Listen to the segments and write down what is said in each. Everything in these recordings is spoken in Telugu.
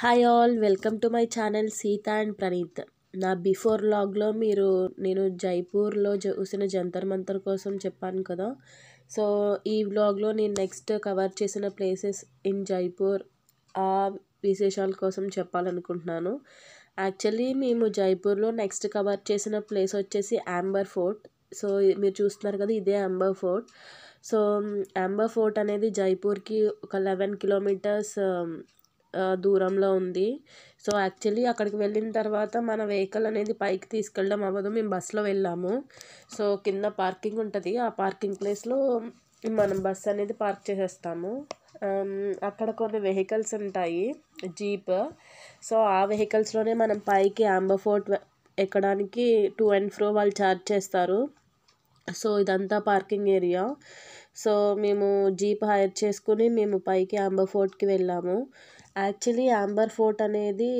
hi all welcome to my channel Sita and Praneeth నా బిఫోర్ లాగ్లో మీరు నేను జైపూర్లో చూసిన జంతర్ మంతర్ కోసం చెప్పాను కదా సో ఈ వ్లాగ్లో నేను నెక్స్ట్ కవర్ చేసిన ప్లేసెస్ ఇన్ జైపూర్ ఆ విశేషాల కోసం చెప్పాలనుకుంటున్నాను యాక్చువల్లీ మేము జైపూర్లో నెక్స్ట్ కవర్ చేసిన ప్లేస్ వచ్చేసి అంబర్ ఫోర్ట్ సో మీరు చూస్తున్నారు కదా ఇదే Amber fort so Amber fort అనేది జైపూర్కి ఒక లెవెన్ కిలోమీటర్స్ దూరంలో ఉంది సో యాక్చువల్లీ అక్కడికి వెళ్ళిన తర్వాత మన వెహికల్ అనేది పైకి తీసుకెళ్ళడం అవ్వదు మేము బస్సులో వెళ్ళాము సో కింద పార్కింగ్ ఉంటుంది ఆ పార్కింగ్ ప్లేస్లో మనం బస్ అనేది పార్క్ చేసేస్తాము అక్కడ కొన్ని వెహికల్స్ ఉంటాయి జీప్ సో ఆ వెహికల్స్లోనే మనం పైకి ఆంబర్ ఫోర్ట్ ఎక్కడానికి టూ అండ్ ఫ్రో వాళ్ళు ఛార్జ్ చేస్తారు సో ఇదంతా పార్కింగ్ ఏరియా సో మేము జీప్ హైర్ చేసుకుని మేము పైకి ఆంబర్ ఫోర్ట్కి వెళ్ళాము యాక్చువల్లీ ఆంబర్ ఫోర్ట్ అనేది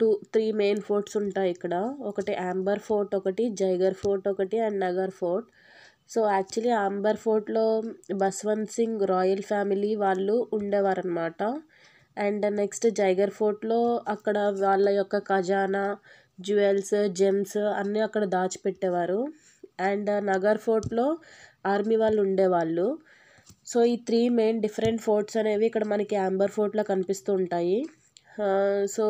టూ త్రీ మెయిన్ ఫోర్ట్స్ ఉంటాయి ఇక్కడ ఒకటి యాంబర్ ఫోర్ట్ ఒకటి జైగర్ ఫోర్ట్ ఒకటి and Nagar fort so actually Amber ఫోర్ట్లో బస్వంత్ సింగ్ రాయల్ ఫ్యామిలీ వాళ్ళు ఉండేవారు అనమాట అండ్ నెక్స్ట్ జైగర్ ఫోర్ట్లో అక్కడ వాళ్ళ యొక్క ఖజానా జ్యువెల్స్ జెమ్స్ అన్నీ అక్కడ దాచిపెట్టేవారు అండ్ నగర్ ఫోర్ట్లో ఆర్మీ వాళ్ళు ఉండేవాళ్ళు సో ఈ త్రీ మెయిన్ డిఫరెంట్ ఫోర్ట్స్ అనేవి ఇక్కడ మనకి యాంబర్ ఫోర్ట్లో కనిపిస్తూ ఉంటాయి సో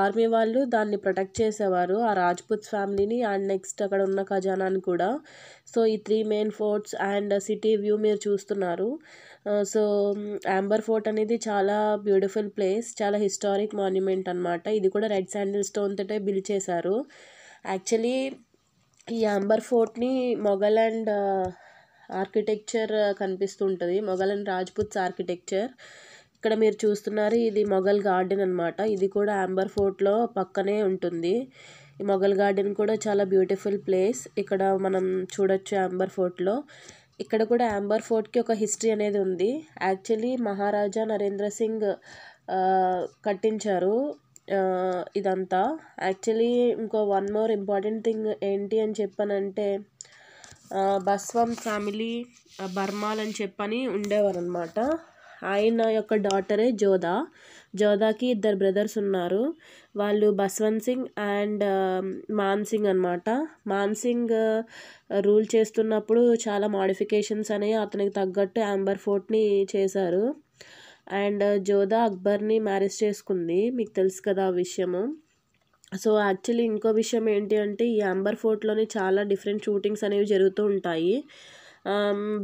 ఆర్మీ వాళ్ళు దాన్ని ప్రొటెక్ట్ చేసేవారు ఆ రాజ్పుత్ ఫ్యామిలీని అండ్ నెక్స్ట్ అక్కడ ఉన్న ఖజానాని కూడా సో ఈ three main forts and city view మీరు చూస్తున్నారు సో యాంబర్ ఫోర్ట్ అనేది చాలా బ్యూటిఫుల్ ప్లేస్ చాలా హిస్టారిక్ మాన్యుమెంట్ అనమాట ఇది కూడా రెడ్ శాండిల్ స్టోన్ తోటే బిల్డ్ చేశారు యాక్చువల్లీ ఈ యాంబర్ ఫోర్ట్ని మొఘల్ అండ్ ఆర్కిటెక్చర్ కనిపిస్తుంటుంది మొఘల్ అండ్ రాజ్పుత్స్ ఆర్కిటెక్చర్ ఇక్కడ మీరు చూస్తున్నారు ఇది మొఘల్ గార్డెన్ అనమాట ఇది కూడా అంబర్ ఫోర్ట్లో పక్కనే ఉంటుంది ఈ మొఘల్ గార్డెన్ కూడా చాలా బ్యూటిఫుల్ ప్లేస్ ఇక్కడ మనం చూడొచ్చు అంబర్ ఫోర్ట్లో ఇక్కడ కూడా అంబర్ ఫోర్ట్కి ఒక హిస్టరీ అనేది ఉంది యాక్చువల్లీ మహారాజా నరేంద్ర సింగ్ కట్టించారు ఇదంతా యాక్చువల్లీ ఇంకో వన్ మోర్ ఇంపార్టెంట్ థింగ్ ఏంటి అని చెప్పానంటే బస్వం ఫ్యామిలీ బర్మాల్ అని చెప్పని ఉండేవారు అనమాట ఆయన యొక్క డాటరే జోదా జోదాకి ఇద్దరు బ్రదర్స్ ఉన్నారు వాళ్ళు బస్వంత్ సింగ్ అండ్ మాన్ సింగ్ అనమాట మాన్ సింగ్ రూల్ చేస్తున్నప్పుడు చాలా మాడిఫికేషన్స్ అనేవి అతనికి తగ్గట్టు అంబర్ ఫోర్ట్ని చేశారు అండ్ జోదా అక్బర్ని మ్యారేజ్ చేసుకుంది మీకు తెలుసు కదా ఆ విషయము సో యాక్చువల్లీ ఇంకో విషయం ఏంటి అంటే ఈ అంబర్ ఫోర్ట్లోనే చాలా డిఫరెంట్ షూటింగ్స్ అనేవి జరుగుతూ ఉంటాయి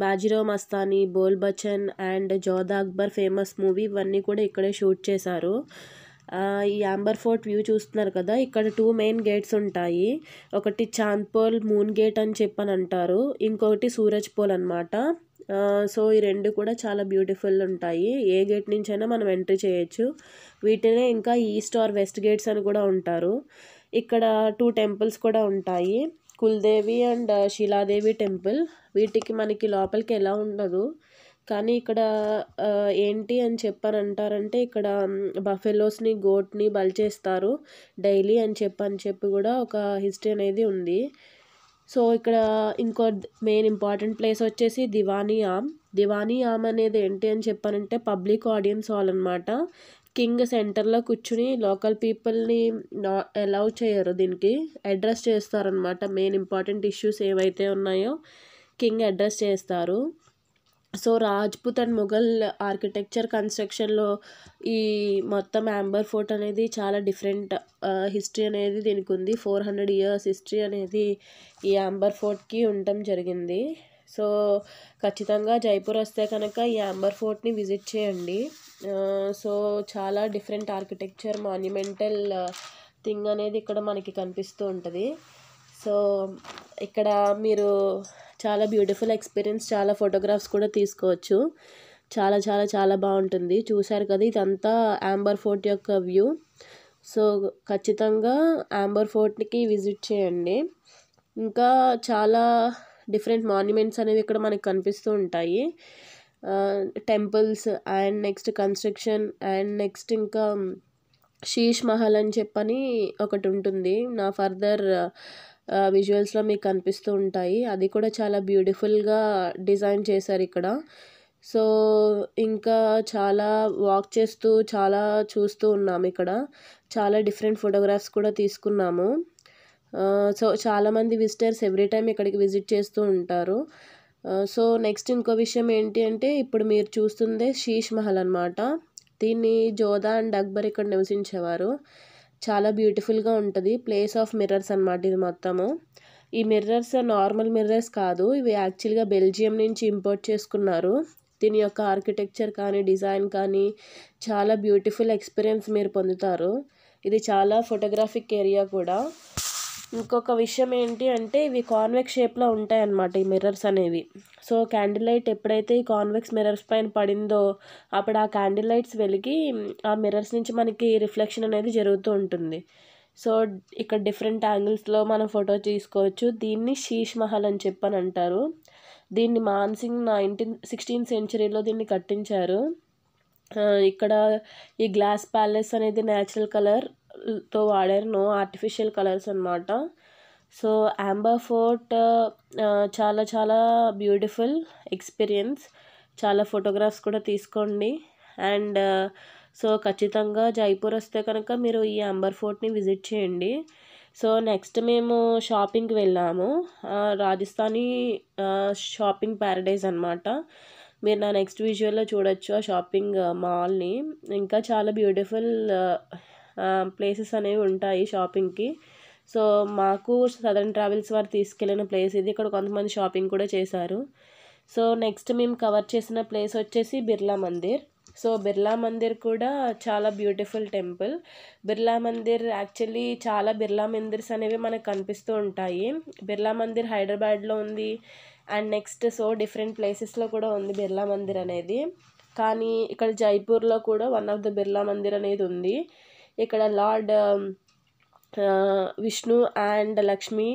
Bajirao Mastani Bol Bachchan and Jodha Akbar famous movie ఇవన్నీ కూడా ఇక్కడే షూట్ చేశారు ఈ అంబర్ ఫోర్ట్ వ్యూ చూస్తున్నారు కదా ఇక్కడ టూ మెయిన్ గేట్స్ ఉంటాయి ఒకటి చాంద్పోల్ మూన్ గేట్ అని చెప్పని అంటారు ఇంకొకటి సూరజ్ పోల్ అనమాట సో ఈ రెండు కూడా చాలా బ్యూటిఫుల్ ఉంటాయి ఏ గేట్ నుంచైనా మనం ఎంట్రీ చేయొచ్చు వీటినే ఇంకా ఈస్ట్ ఆర్ వెస్ట్ గేట్స్ అని కూడా ఉంటారు ఇక్కడ టూ టెంపుల్స్ కూడా ఉంటాయి కుల్దేవి అండ్ శిలాదేవి టెంపుల్ వీటికి మనకి లోపలికి ఎలా ఉండదు కానీ ఇక్కడ ఏంటి అని చెప్పని అంటారంటే ఇక్కడ బఫెలోస్ని గోట్ని బలి చేస్తారు డైలీ అని చెప్పని చెప్పి కూడా ఒక హిస్టరీ అనేది ఉంది సో ఇక్కడ ఇంకో మెయిన్ ఇంపార్టెంట్ ప్లేస్ వచ్చేసి దివానీ ఆమ్ దివానీ ఆమ్ అనేది ఏంటి అని చెప్పానంటే పబ్లిక్ ఆడియన్స్ హాల్ అనమాట కింగ్ సెంటర్లో కూర్చుని లోకల్ పీపుల్ని నా అలౌ చేయరు దీనికి అడ్రస్ చేస్తారనమాట మెయిన్ ఇంపార్టెంట్ ఇష్యూస్ ఏవైతే ఉన్నాయో కింగ్ అడ్రస్ చేస్తారు so Rajput and Mughal architecture కన్స్ట్రక్షన్లో ఈ మొత్తం యాంబర్ ఫోర్ట్ అనేది చాలా డిఫరెంట్ హిస్టరీ అనేది దీనికి ఉంది ఫోర్ హండ్రెడ్ ఇయర్స్ హిస్టరీ అనేది ఈ యాంబర్ ఫోర్ట్కి ఉండటం జరిగింది సో ఖచ్చితంగా జైపూర్ వస్తే కనుక ఈ యాంబర్ ఫోర్ట్ని విజిట్ చేయండి సో చాలా డిఫరెంట్ ఆర్కిటెక్చర్ మాన్యుమెంటల్ థింగ్ అనేది ఇక్కడ మనకి కనిపిస్తూ ఉంటుంది సో ఇక్కడ మీరు చాలా బ్యూటిఫుల్ ఎక్స్పీరియన్స్ చాలా ఫోటోగ్రాఫ్స్ కూడా తీసుకోవచ్చు చాలా చాలా చాలా బాగుంటుంది చూశారు కదా ఇదంతా ఆంబర్ ఫోర్ట్ యొక్క వ్యూ సో ఖచ్చితంగా యాంబర్ ఫోర్ట్కి విజిట్ చేయండి ఇంకా చాలా డిఫరెంట్ మాన్యుమెంట్స్ అనేవి ఇక్కడ మనకు కనిపిస్తూ ఉంటాయి temples and next construction and next ఇంకా శీష్ మహల్ అని చెప్పని ఒకటి ఉంటుంది నా ఫర్దర్ విజువల్స్లో మీకు కనిపిస్తూ ఉంటాయి అది కూడా చాలా బ్యూటిఫుల్గా డిజైన్ చేశారు ఇక్కడ సో ఇంకా చాలా వాక్ చేస్తూ చాలా చూస్తూ ఉన్నాము ఇక్కడ చాలా డిఫరెంట్ ఫోటోగ్రాఫ్స్ కూడా తీసుకున్నాము సో చాలామంది విజిటర్స్ ఎవ్రీ టైం ఇక్కడికి విజిట్ చేస్తూ ఉంటారు సో నెక్స్ట్ ఇంకో విషయం ఏంటి అంటే ఇప్పుడు మీరు చూస్తుందే శీష్ మహల్ అనమాట దీన్ని జోధా అండ్ అక్బర్ ఇక్కడ నివసించేవారు చాలా బ్యూటిఫుల్గా ఉంటుంది ప్లేస్ ఆఫ్ మిర్రర్స్ అనమాట ఇది మొత్తము ఈ మిర్రర్స్ నార్మల్ మిర్రర్స్ కాదు ఇవి యాక్చువల్గా బెల్జియం నుంచి ఇంపోర్ట్ చేసుకున్నారు దీని యొక్క ఆర్కిటెక్చర్ కానీ డిజైన్ కానీ చాలా బ్యూటిఫుల్ ఎక్స్పీరియన్స్ మీరు పొందుతారు ఇది చాలా ఫోటోగ్రాఫిక్ ఏరియా కూడా ఇంకొక విషయం ఏంటి అంటే ఇవి కాన్వెక్స్ షేప్లో ఉంటాయి అన్నమాట ఈ మిర్రర్స్ అనేవి సో క్యాండిల్ లైట్ ఎప్పుడైతే ఈ కాన్వెక్స్ మిర్రర్స్ పైన పడిందో అప్పుడు ఆ క్యాండిల్ లైట్స్ వెలిగి ఆ మిర్రర్స్ నుంచి మనకి రిఫ్లెక్షన్ అనేది జరుగుతూ ఉంటుంది సో ఇక్కడ డిఫరెంట్ యాంగిల్స్లో మనం ఫోటో తీసుకోవచ్చు దీన్ని శీష్ మహల్ అని చెప్పని అంటారు దీన్ని మాన్సింగ్ నైన్టీన్ సిక్స్టీన్త్ సెంచరీలో దీన్ని కట్టించారు ఇక్కడ ఈ గ్లాస్ ప్యాలెస్ అనేది న్యాచురల్ కలర్తో వాడారు నో ఆర్టిఫిషియల్ కలర్స్ అనమాట సో అంబర్ ఫోర్ట్ చాలా చాలా బ్యూటిఫుల్ ఎక్స్పీరియన్స్ చాలా ఫోటోగ్రాఫ్స్ కూడా తీసుకోండి అండ్ సో ఖచ్చితంగా జైపూర్ వస్తే కనుక మీరు ఈ అంబర్ ఫోర్ట్ని విజిట్ చేయండి సో నెక్స్ట్ మేము షాపింగ్కి వెళ్ళాము రాజస్థానీ షాపింగ్ ప్యారడైజ్ అనమాట మీరు నా నెక్స్ట్ విజువల్లో చూడొచ్చు ఆ షాపింగ్ మాల్ని uh, ఇంకా చాలా బ్యూటిఫుల్ ప్లేసెస్ uh, uh, అనేవి ఉంటాయి షాపింగ్కి సో మాకు సదరన్ ట్రావెల్స్ వారు తీసుకెళ్ళిన ప్లేస్ ఇది ఇక్కడ కొంతమంది షాపింగ్ కూడా చేశారు సో నెక్స్ట్ మేము కవర్ చేసిన ప్లేస్ వచ్చేసి బిర్లా మందిర్ సో బిర్లా మందిర్ కూడా చాలా beautiful temple Birla Mandir actually చాలా బిర్లా మందిర్స్ అనేవి మనకు కనిపిస్తూ ఉంటాయి బిర్లా మందిర్ హైదరాబాద్లో ఉంది అండ్ నెక్స్ట్ సో డిఫరెంట్ ప్లేసెస్లో కూడా ఉంది బిర్లా మందిర్ అనేది కానీ ఇక్కడ జైపూర్లో కూడా one of the Birla Mandir అనేది ఉంది ఇక్కడ లార్డ్ విష్ణు అండ్ లక్ష్మి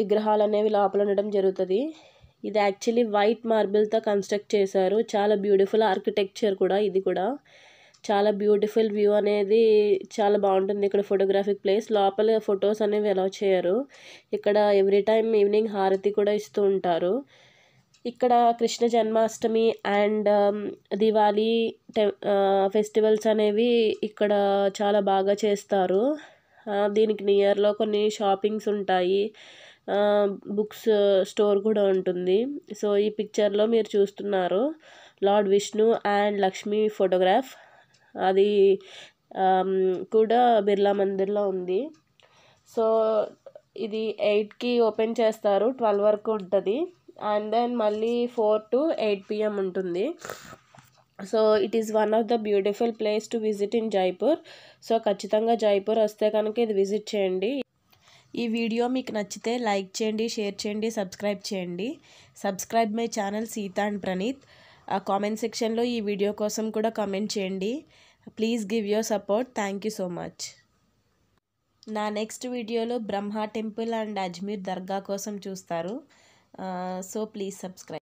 విగ్రహాలు అనేవి లోపల ఉండడం జరుగుతుంది ఇది యాక్చువల్లీ వైట్ మార్బుల్తో కన్స్ట్రక్ట్ చేశారు చాలా బ్యూటిఫుల్ ఆర్కిటెక్చర్ కూడా ఇది కూడా చాలా బ్యూటిఫుల్ వ్యూ అనేది చాలా బాగుంటుంది ఇక్కడ ఫోటోగ్రాఫిక్ ప్లేస్ లోపల ఫొటోస్ అనేవి ఎలా చేయరు ఇక్కడ ఎవ్రీ టైం ఈవినింగ్ హారతి కూడా ఇస్తూ ఉంటారు ఇక్కడ Krishna Janmashtami and um, Diwali festivals అనేవి ఇక్కడ చాలా బాగా చేస్తారు దీనికి నియర్లో కొన్ని షాపింగ్స్ ఉంటాయి బుక్స్ స్టోర్ కూడా ఉంటుంది సో ఈ పిక్చర్లో మీరు చూస్తున్నారు lord Vishnu and Lakshmi photograph అది కూడా బిర్లా మందిర్లో ఉంది సో ఇది ఎయిట్కి ఓపెన్ చేస్తారు ట్వెల్వ్ వరకు ఉంటుంది అండ్ దెన్ మళ్ళీ ఫోర్ టు ఎయిట్ పిఎం ఉంటుంది so it is one of the beautiful place to visit in Jaipur so ఖచ్చితంగా జైపూర్ వస్తే కనుక ఇది విజిట్ చేయండి ఈ వీడియో మీకు నచ్చితే లైక్ చేయండి షేర్ చేయండి సబ్స్క్రైబ్ చేయండి subscribe my channel Sita and Praneeth comment సెక్షన్లో ఈ వీడియో కోసం కూడా కామెంట్ చేయండి please give your support thank you so much నా నెక్స్ట్ వీడియోలో బ్రహ్మ టెంపుల్ అండ్ అజ్మీర్ దర్గా కోసం చూస్తారు సో ప్లీజ్ సబ్స్క్రైబ్